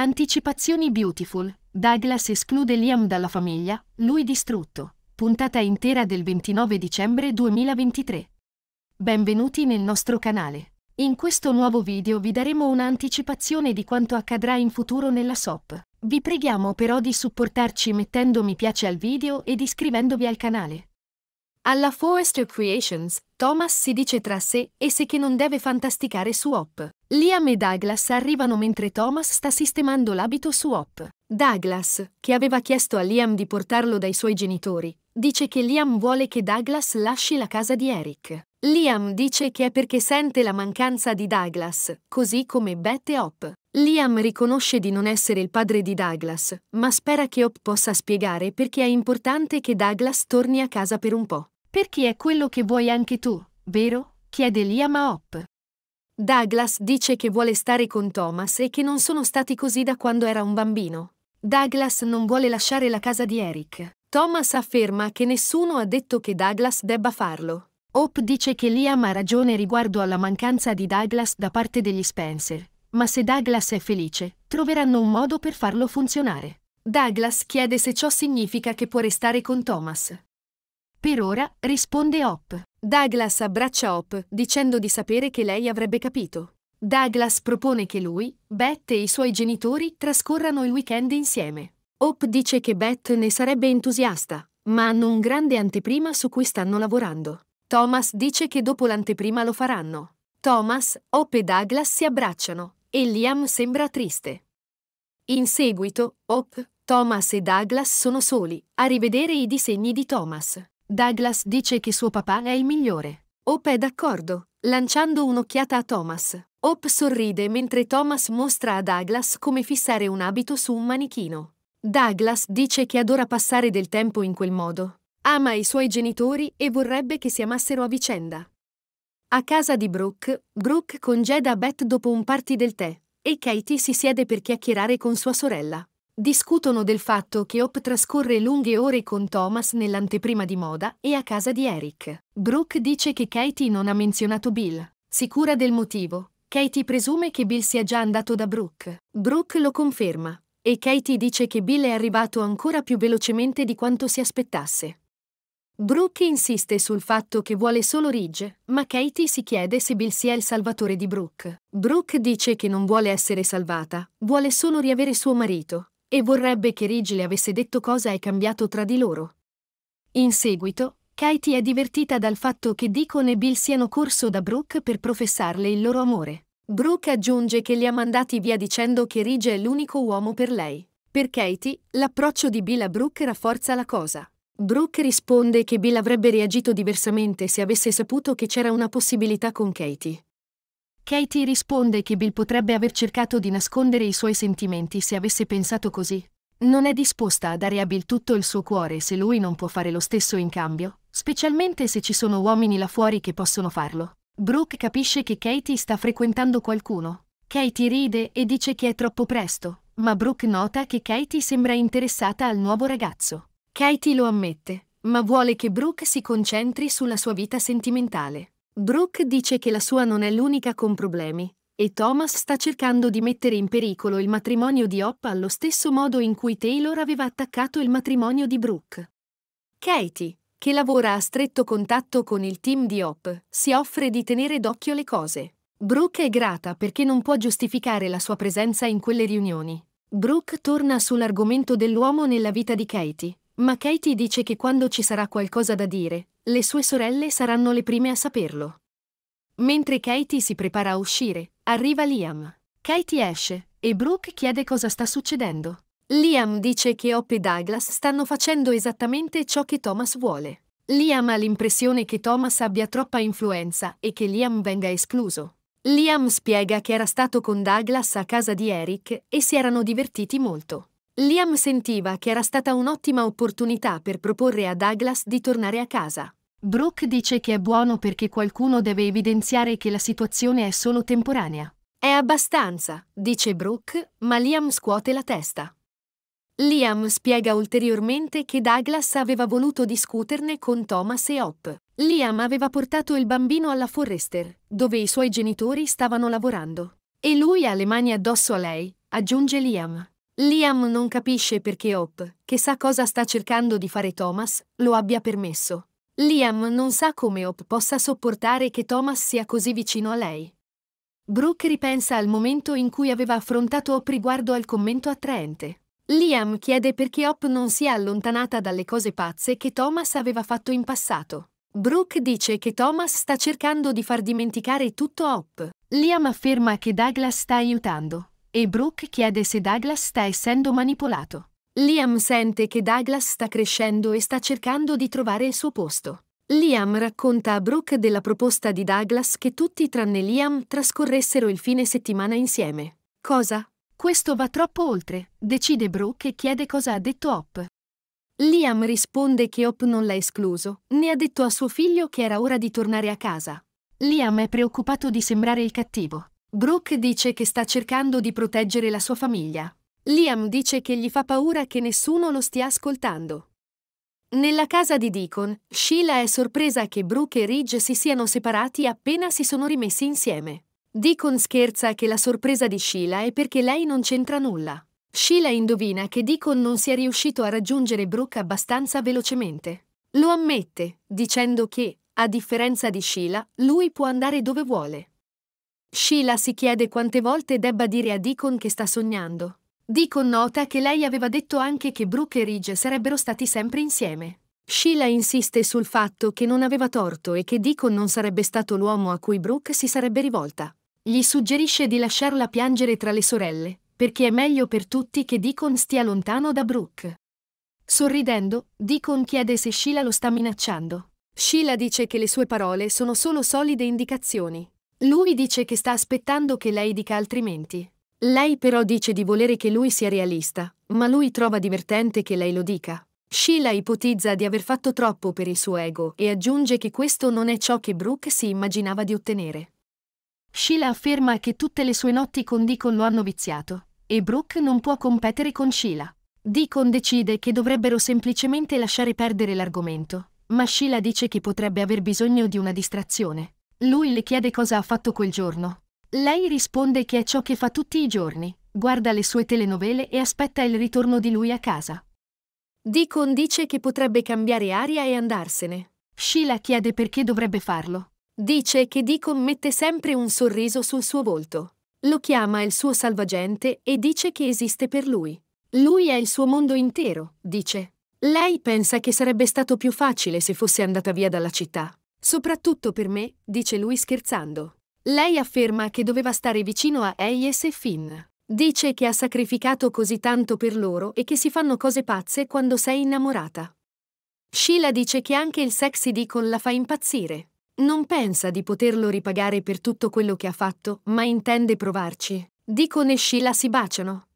Anticipazioni Beautiful. Douglas esclude Liam dalla famiglia, lui distrutto. Puntata intera del 29 dicembre 2023. Benvenuti nel nostro canale. In questo nuovo video vi daremo un'anticipazione di quanto accadrà in futuro nella SOP. Vi preghiamo però di supportarci mettendo mi piace al video ed iscrivendovi al canale. Alla Forrester Creations, Thomas si dice tra sé e se che non deve fantasticare su Hop. Liam e Douglas arrivano mentre Thomas sta sistemando l'abito su Hop. Douglas, che aveva chiesto a Liam di portarlo dai suoi genitori, dice che Liam vuole che Douglas lasci la casa di Eric. Liam dice che è perché sente la mancanza di Douglas, così come Beth e Hop. Liam riconosce di non essere il padre di Douglas, ma spera che Hop possa spiegare perché è importante che Douglas torni a casa per un po'. Perché è quello che vuoi anche tu, vero? chiede Liam a Hop. Douglas dice che vuole stare con Thomas e che non sono stati così da quando era un bambino. Douglas non vuole lasciare la casa di Eric. Thomas afferma che nessuno ha detto che Douglas debba farlo. Hope dice che Liam ha ragione riguardo alla mancanza di Douglas da parte degli Spencer, ma se Douglas è felice, troveranno un modo per farlo funzionare. Douglas chiede se ciò significa che può restare con Thomas. Per ora risponde Hop. Douglas abbraccia Hop dicendo di sapere che lei avrebbe capito. Douglas propone che lui, Beth e i suoi genitori trascorrano il weekend insieme. Hop dice che Beth ne sarebbe entusiasta, ma hanno un grande anteprima su cui stanno lavorando. Thomas dice che dopo l'anteprima lo faranno. Thomas, Hop e Douglas si abbracciano e Liam sembra triste. In seguito, Hop, Thomas e Douglas sono soli a rivedere i disegni di Thomas. Douglas dice che suo papà è il migliore. Hope è d'accordo, lanciando un'occhiata a Thomas. Hope sorride mentre Thomas mostra a Douglas come fissare un abito su un manichino. Douglas dice che adora passare del tempo in quel modo. Ama i suoi genitori e vorrebbe che si amassero a vicenda. A casa di Brooke, Brooke congeda Beth dopo un party del tè e Katie si siede per chiacchierare con sua sorella discutono del fatto che Hope trascorre lunghe ore con Thomas nell'anteprima di moda e a casa di Eric. Brooke dice che Katie non ha menzionato Bill. Sicura del motivo, Katie presume che Bill sia già andato da Brooke. Brooke lo conferma, e Katie dice che Bill è arrivato ancora più velocemente di quanto si aspettasse. Brooke insiste sul fatto che vuole solo Ridge, ma Katie si chiede se Bill sia il salvatore di Brooke. Brooke dice che non vuole essere salvata, vuole solo riavere suo marito, e vorrebbe che Ridge le avesse detto cosa è cambiato tra di loro. In seguito, Katie è divertita dal fatto che Deacon e Bill siano corso da Brooke per professarle il loro amore. Brooke aggiunge che li ha mandati via dicendo che Ridge è l'unico uomo per lei. Per Katie, l'approccio di Bill a Brooke rafforza la cosa. Brooke risponde che Bill avrebbe reagito diversamente se avesse saputo che c'era una possibilità con Katie. Katie risponde che Bill potrebbe aver cercato di nascondere i suoi sentimenti se avesse pensato così. Non è disposta a dare a Bill tutto il suo cuore se lui non può fare lo stesso in cambio, specialmente se ci sono uomini là fuori che possono farlo. Brooke capisce che Katie sta frequentando qualcuno. Katie ride e dice che è troppo presto, ma Brooke nota che Katie sembra interessata al nuovo ragazzo. Katie lo ammette, ma vuole che Brooke si concentri sulla sua vita sentimentale. Brooke dice che la sua non è l'unica con problemi, e Thomas sta cercando di mettere in pericolo il matrimonio di Hop allo stesso modo in cui Taylor aveva attaccato il matrimonio di Brooke. Katie, che lavora a stretto contatto con il team di Hop, si offre di tenere d'occhio le cose. Brooke è grata perché non può giustificare la sua presenza in quelle riunioni. Brooke torna sull'argomento dell'uomo nella vita di Katie, ma Katie dice che quando ci sarà qualcosa da dire, le sue sorelle saranno le prime a saperlo. Mentre Katie si prepara a uscire, arriva Liam. Katie esce e Brooke chiede cosa sta succedendo. Liam dice che Hop e Douglas stanno facendo esattamente ciò che Thomas vuole. Liam ha l'impressione che Thomas abbia troppa influenza e che Liam venga escluso. Liam spiega che era stato con Douglas a casa di Eric e si erano divertiti molto. Liam sentiva che era stata un'ottima opportunità per proporre a Douglas di tornare a casa. Brooke dice che è buono perché qualcuno deve evidenziare che la situazione è solo temporanea. È abbastanza, dice Brooke, ma Liam scuote la testa. Liam spiega ulteriormente che Douglas aveva voluto discuterne con Thomas e Hop. Liam aveva portato il bambino alla Forrester, dove i suoi genitori stavano lavorando. E lui ha le mani addosso a lei, aggiunge Liam. Liam non capisce perché Hope, che sa cosa sta cercando di fare Thomas, lo abbia permesso. Liam non sa come Hope possa sopportare che Thomas sia così vicino a lei. Brooke ripensa al momento in cui aveva affrontato Hope riguardo al commento attraente. Liam chiede perché Hope non sia allontanata dalle cose pazze che Thomas aveva fatto in passato. Brooke dice che Thomas sta cercando di far dimenticare tutto a Hope. Liam afferma che Douglas sta aiutando, e Brooke chiede se Douglas sta essendo manipolato. Liam sente che Douglas sta crescendo e sta cercando di trovare il suo posto. Liam racconta a Brooke della proposta di Douglas che tutti tranne Liam trascorressero il fine settimana insieme. Cosa? Questo va troppo oltre, decide Brooke e chiede cosa ha detto Hop. Liam risponde che Hop non l'ha escluso, né ha detto a suo figlio che era ora di tornare a casa. Liam è preoccupato di sembrare il cattivo, Brooke dice che sta cercando di proteggere la sua famiglia. Liam dice che gli fa paura che nessuno lo stia ascoltando. Nella casa di Deacon, Sheila è sorpresa che Brooke e Ridge si siano separati appena si sono rimessi insieme. Deacon scherza che la sorpresa di Sheila è perché lei non c'entra nulla. Sheila indovina che Deacon non sia riuscito a raggiungere Brooke abbastanza velocemente. Lo ammette, dicendo che, a differenza di Sheila, lui può andare dove vuole. Sheila si chiede quante volte debba dire a Deacon che sta sognando. Deacon nota che lei aveva detto anche che Brooke e Ridge sarebbero stati sempre insieme. Sheila insiste sul fatto che non aveva torto e che Deacon non sarebbe stato l'uomo a cui Brooke si sarebbe rivolta. Gli suggerisce di lasciarla piangere tra le sorelle, perché è meglio per tutti che Deacon stia lontano da Brooke. Sorridendo, Deacon chiede se Sheila lo sta minacciando. Sheila dice che le sue parole sono solo solide indicazioni, lui dice che sta aspettando che lei dica altrimenti. Lei però dice di volere che lui sia realista, ma lui trova divertente che lei lo dica. Sheila ipotizza di aver fatto troppo per il suo ego e aggiunge che questo non è ciò che Brooke si immaginava di ottenere. Sheila afferma che tutte le sue notti con Deacon lo hanno viziato, e Brooke non può competere con Sheila. Deacon decide che dovrebbero semplicemente lasciare perdere l'argomento, ma Sheila dice che potrebbe aver bisogno di una distrazione. Lui le chiede cosa ha fatto quel giorno. Lei risponde che è ciò che fa tutti i giorni, guarda le sue telenovele e aspetta il ritorno di lui a casa. Deacon dice che potrebbe cambiare aria e andarsene. Sheila chiede perché dovrebbe farlo. Dice che Deacon mette sempre un sorriso sul suo volto. Lo chiama il suo salvagente e dice che esiste per lui. Lui è il suo mondo intero, dice. Lei pensa che sarebbe stato più facile se fosse andata via dalla città. Soprattutto per me, dice lui scherzando. Lei afferma che doveva stare vicino a Eyes e Finn. Dice che ha sacrificato così tanto per loro e che si fanno cose pazze quando sei innamorata. Sheila dice che anche il sexy Deacon la fa impazzire. Non pensa di poterlo ripagare per tutto quello che ha fatto, ma intende provarci. Deacon e Sheila si baciano.